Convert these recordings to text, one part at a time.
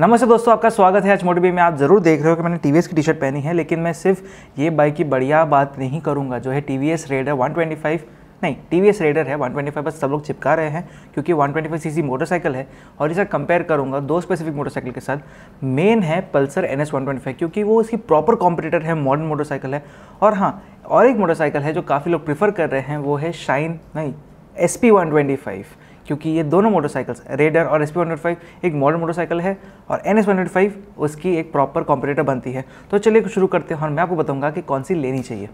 नमस्ते दोस्तों आपका स्वागत है आज मोटरबी में आप ज़रूर देख रहे हो कि मैंने टी की टी शर्ट पहनी है लेकिन मैं सिर्फ ये बाइक की बढ़िया बात नहीं करूँगा जो है T V S raider one twenty five नहीं टी वी एस रेडर है 125 पर सब लोग चिपका रहे हैं क्योंकि 125 सीसी मोटरसाइकिल है और इसे कंपेयर करूंगा दो स्पेसिफिक मोटरसाइकिल के साथ मेन है पल्सर एन एस क्योंकि वो इसकी प्रॉपर कॉम्पिटेटर है मॉडर्न मोटरसाइकिल है और हाँ और एक मोटरसाइकिल है जो काफ़ी लोग प्रीफर कर रहे हैं वो है शाइन नहीं एस पी क्योंकि ये दोनों मोटरसाइकिल्स रेडर और एस पी एक मॉडर्न मोटरसाइकिल है और एन एस उसकी एक प्रॉपर कॉम्पिटेटर बनती है तो चलिए शुरू करते हैं और मैं आपको बताऊँगा कि कौन सी लेनी चाहिए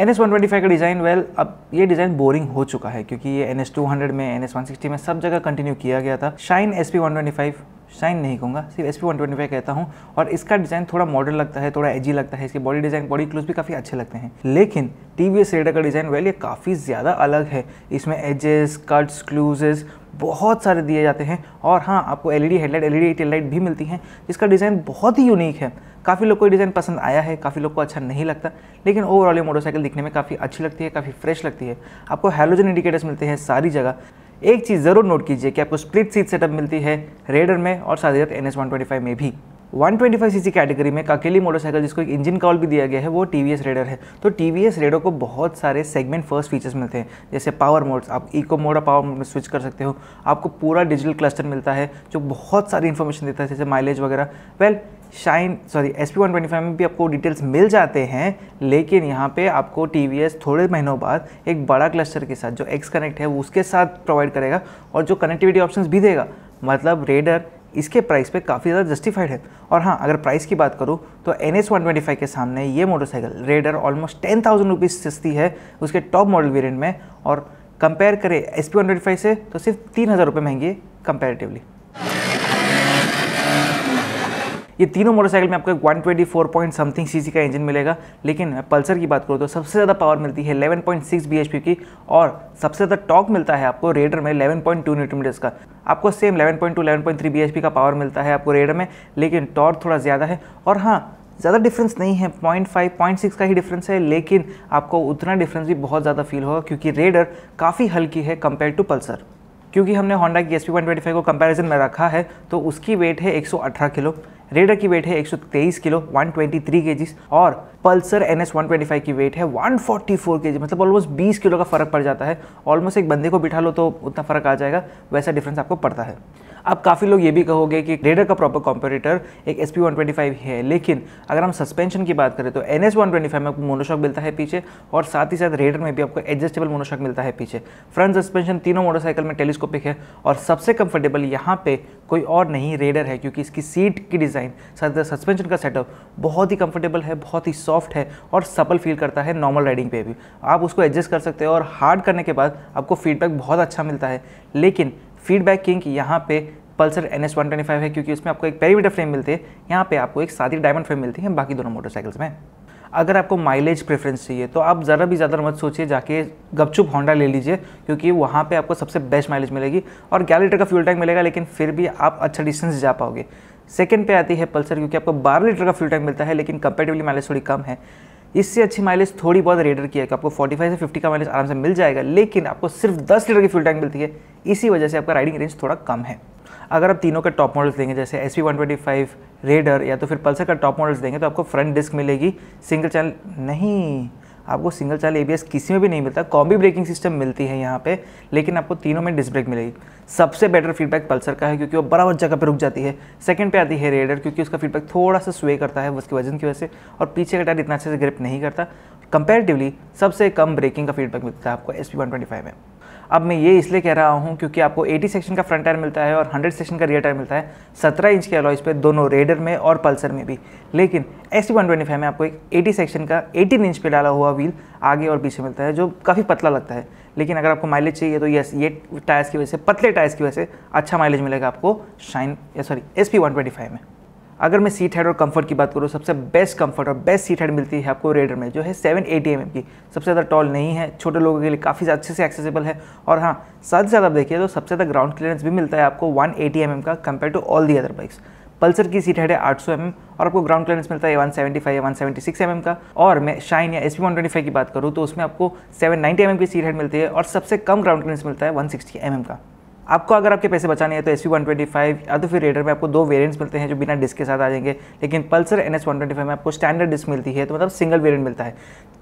एन एस का डिज़ाइन वेल अब ये डिज़ाइन बोरिंग हो चुका है क्योंकि ये एन एस में एन एस में सब जगह कंटिन्यू किया गया था शाइन एस पी शाइन नहीं कहूँगा सिर्फ एस पी कहता हूँ और इसका डिज़ाइन थोड़ा मॉडर्न लगता है थोड़ा एजी लगता है इसकी बॉडी डिज़ाइन बॉडी क्लोज भी काफ़ी अच्छे लगते हैं लेकिन टी वी एस रेडर का डिज़ाइन वेल ये काफ़ी ज़्यादा अलग है इसमें एजेस कट्स क्लूजेस बहुत सारे दिए जाते हैं और हाँ आपको L E D headlight L E D tail light भी मिलती हैं जिसका डिज़ाइन बहुत ही यूनिक है काफ़ी लोग को डिज़ाइन पसंद आया है काफ़ी लोग को अच्छा नहीं लगता लेकिन ओवरऑल ये मोटरसाइकिल दिखने में काफ़ी अच्छी लगती है काफ़ी फ्रेश लगती है आपको हेलोजन इंडिकेटर्स मिलते हैं सारी जगह एक चीज़ ज़रूर नोट कीजिए कि आपको स्प्लिट सीट सेटअप मिलती है रेडर में और साथ ही साथ एन एस में भी 125 सीसी कैटेगरी में अकेली मोटरसाइकिल जिसको एक इंजन कॉल भी दिया गया है वो टी वी रेडर है तो टी वी रेडर को बहुत सारे सेगमेंट फर्स्ट फीचर्स मिलते हैं जैसे पावर मोड्स आप इको मोड और पावर मोड में स्विच कर सकते हो आपको पूरा डिजिटल क्लस्टर मिलता है जो बहुत सारी इन्फॉर्मेशन देता है जैसे माइलेज वगैरह well shine sorry S P one में भी आपको डिटेल्स मिल जाते हैं लेकिन यहाँ पे आपको टी वी एस थोड़े महीनों बाद एक बड़ा क्लस्टर के साथ जो एक्स कनेक्ट है उसके साथ प्रोवाइड करेगा और जो कनेक्टिविटी ऑप्शन भी देगा मतलब रेडर इसके प्राइस पे काफ़ी ज़्यादा जस्टिफाइड है और हाँ अगर प्राइस की बात करूँ तो N S one twenty five के सामने ये motorcycle raider almost ten thousand rupees सस्ती है उसके टॉप मॉडल वेरियंट में और कंपेयर करें S P one twenty five से तो सिर्फ तीन हज़ार रुपये महंगी है कंपेरेटिवली ये तीनों मोटरसाइकिल में आपको one twenty four point something C का इंजन मिलेगा लेकिन पल्सर की बात करूँ तो सबसे ज़्यादा पावर मिलती है eleven point six B H P की और सबसे ज़्यादा टॉक मिलता है आपको रेडर में eleven point two newton meters का आपको same eleven point two eleven point three B H P का पावर मिलता है आपको रेडर में लेकिन टॉर्क थोड़ा ज़्यादा है और हाँ ज़्यादा डिफरेंस नहीं है पॉइंट फाइव पॉइंट सिक्स का ही डिफरेंस है लेकिन आपको उतना डिफरेंस भी बहुत ज़्यादा फील होगा क्योंकि रेडर काफ़ी हल्की है कंपेयर टू पल्सर क्योंकि हमने होंडा की S P one twenty five को कंपेरिजन में रखा है तो उसकी वेट है 118 किलो रेडर की वेट है 123 किलो 123 केजी और पल्सर एन एस की वेट है 144 केजी मतलब ऑलमोस्ट 20 किलो का फ़र्क पड़ जाता है ऑलमोस्ट एक बंदे को बिठा लो तो उतना फ़र्क आ जाएगा वैसा डिफरेंस आपको पड़ता है अब काफ़ी लोग ये भी कहोगे कि रेडर का प्रॉपर कॉम्पिटिटर एक एस पी है लेकिन अगर हम सस्पेंशन की बात करें तो एन एस में आपको मोनोशॉक मिलता है पीछे और साथ ही साथ रेडर में भी आपको एडजस्टेबल मोनोशॉक मिलता है पीछे फ्रंट सस्पेंशन तीनों मोटरसाइकिल में टेलीस्कोपिक है और सबसे कंफर्टेबल यहाँ पे कोई और नहीं रेडर है क्योंकि इसकी सीट की डिज़ाइन डिज़ाइन सस्पेंशन का सेटअप बहुत ही कंफर्टेबल है बहुत ही सॉफ्ट है और सपल फील करता है नॉर्मल राइडिंग पे भी आप उसको एडजस्ट कर सकते हो और हार्ड करने के बाद आपको फीडबैक बहुत अच्छा मिलता है लेकिन फीडबैक किंग यहाँ पे पल्सर एन एस है क्योंकि उसमें आपको एक पेरीमीटर फ्रेम मिलती है यहाँ पे आपको एक सादी डायमंड फ्रेम मिलती है बाकी दोनों मोटरसाइकिल्स में अगर आपको माइलेज प्रेफरेंस चाहिए तो आप ज़रा भी ज़्यादा मत सोचिए जाके गपचुप होंडा ले लीजिए क्योंकि वहाँ पे आपको सबसे बेस्ट माइलेज मिलेगी और ग्यारह लीटर का फ्यूल टैंक मिलेगा लेकिन फिर भी आप अच्छा डिस्टेंस जा पाओगे सेकेंड पे आती है पल्सर क्योंकि आपको बारह लीटर का फ्यूल टैंक मिलता है लेकिन कंपेटिवली माइलेज थोड़ी कम है इससे अच्छी माइलेज थोड़ी बहुत रेडर की है कि आपको 45 से 50 का माइलेज आराम से मिल जाएगा लेकिन आपको सिर्फ 10 लीटर की फ्यूल टैंक मिलती है इसी वजह से आपका राइडिंग रेंज थोड़ा कम है अगर आप तीनों के टॉप मॉडल्स देंगे जैसे एस पी रेडर या तो फिर पल्सर का टॉप मॉडल्स देंगे तो आपको फ्रंट डिस्क मिलेगी सिंगल चैनल नहीं आपको सिंगल चाल एबीएस किसी में भी नहीं मिलता कॉम्बी ब्रेकिंग सिस्टम मिलती है यहाँ पे लेकिन आपको तीनों में डिस्क ब्रेक मिलेगी सबसे बेटर फीडबैक पल्सर का है क्योंकि वो बराबर जगह पर रुक जाती है सेकंड पे आती है रेडर क्योंकि उसका फीडबैक थोड़ा सा स्वे करता है उसके वजन की वजह से और पीछे का टायर इतना अच्छे से ग्रिप नहीं करता कंपेरेटिवली सबसे कम ब्रेकिंग का फीडबैक मिलता है आपको एस पी में अब मैं ये इसलिए कह रहा हूँ क्योंकि आपको 80 सेक्शन का फ्रंट टायर मिलता है और 100 सेक्शन का रियर टायर मिलता है 17 इंच के अलॉयस पे दोनों रेडर में और पल्सर में भी लेकिन एस वन में आपको एक 80 सेक्शन का 18 इंच पे डाला हुआ व्हील आगे और पीछे मिलता है जो काफ़ी पतला लगता है लेकिन अगर आपको माइलेज चाहिए तो यस ये टायर्स की वजह से पतले टायर्स की वजह से अच्छा माइलेज मिलेगा आपको शाइन सॉरी एस में अगर मैं सीट हेड और कंफर्ट की बात करूँ सबसे बेस्ट कंफर्ट और बेस्ट सीट हेड मिलती है आपको रेडर में जो है सेवन एटी एम की सबसे ज़्यादा टॉल नहीं है छोटे लोगों के लिए काफ़ी अच्छे से एक्सेसिबल है और हाँ साथ ही साथ आप देखिए तो सबसे ज़्यादा ग्राउंड क्लियरेंस भी मिलता है आपको वन एटी एम का compare to all the other bikes Pulsar की सीट हेड है आठ सौ एम और आपको ग्राउंड क्लियरेंस मिलता है वन 175 या 176 एम का और मैं शाइन या एस पी की बात करूँ तो उसमें आपको 790 एम की सीट हेड मिलती है और सबसे कम ग्राउंड क्लियरेंस मिलता है 160 एम का आपको अगर आपके पैसे बचाने हैं तो एस वन ट्वेंटी फाइव या तो फिर रेडर में आपको दो वेरिएंट्स मिलते हैं जो बिना डिस्क के साथ आ जाएंगे लेकिन Pulsar N S one twenty five में आपको स्टैंडर्ड डिस्क मिलती है तो मतलब सिंगल वेरिएंट मिलता है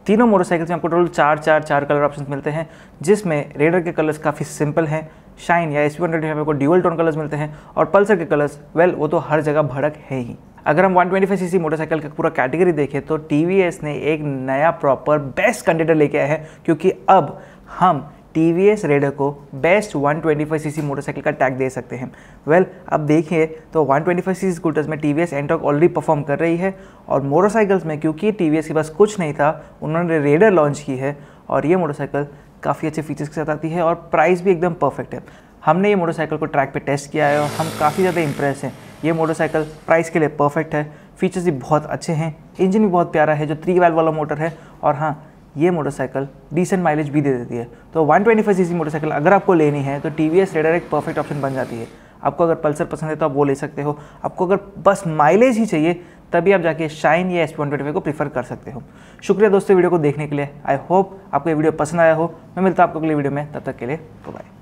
तीनों मोटरसाइकिल्स में आपको टोटल चार चार चार कलर ऑप्शन मिलते हैं जिसमें रेडर के कलर्स काफ़ी सिंपल हैं शाइन या एस वन ट्वेंटी फाइव आपको ड्यूअल टोन कलर्स मिलते हैं और पल्सर के कलर्स वेल वो तो हर जगह भड़क है ही अगर हम 125 सीसी मोटरसाइकिल का पूरा कैटेगरी देखें तो टी ने एक नया प्रॉपर बेस्ट कैंडिडेट लेके आया है क्योंकि अब हम टी वी एस रेडर को बेस्ट 125 सीसी मोटरसाइकिल का टैग दे सकते हैं वेल well, अब देखिए तो 125 सीसी स्कूटर्स में T V S Ntorq already perform कर रही है और मोटरसाइकिल्स में क्योंकि टी वी एस के पास कुछ नहीं था उन्होंने रेडर लॉन्च की है और ये मोटरसाइकिल काफ़ी अच्छे फीचर्स के साथ आती है और प्राइस भी एकदम परफेक्ट है हमने ये मोटरसाइकिल को ट्रैक पे टेस्ट किया है और हम काफ़ी ज़्यादा इंप्रेस हैं ये मोटरसाइकिल प्राइस के लिए परफेक्ट है फीचर्स भी बहुत अच्छे हैं इंजन भी बहुत प्यारा है जो थ्री वैल वाला मोटर है और हाँ ये मोटरसाइकिल डिसेंट माइलेज भी दे देती है तो 125 सीसी मोटरसाइकिल अगर आपको लेनी है तो टी वी एस रेडर एक परफेक्ट ऑप्शन बन जाती है आपको अगर पल्सर पसंद है तो आप वो ले सकते हो आपको अगर बस माइलेज ही चाहिए तभी आप जाके शाइन या एस को प्रीफर कर सकते हो शुक्रिया दोस्तों वीडियो को देखने के लिए आई होप आपको ये वीडियो पसंद आया हो मैं मिलता हूँ आपको अगले वीडियो में तब तक के लिए बाय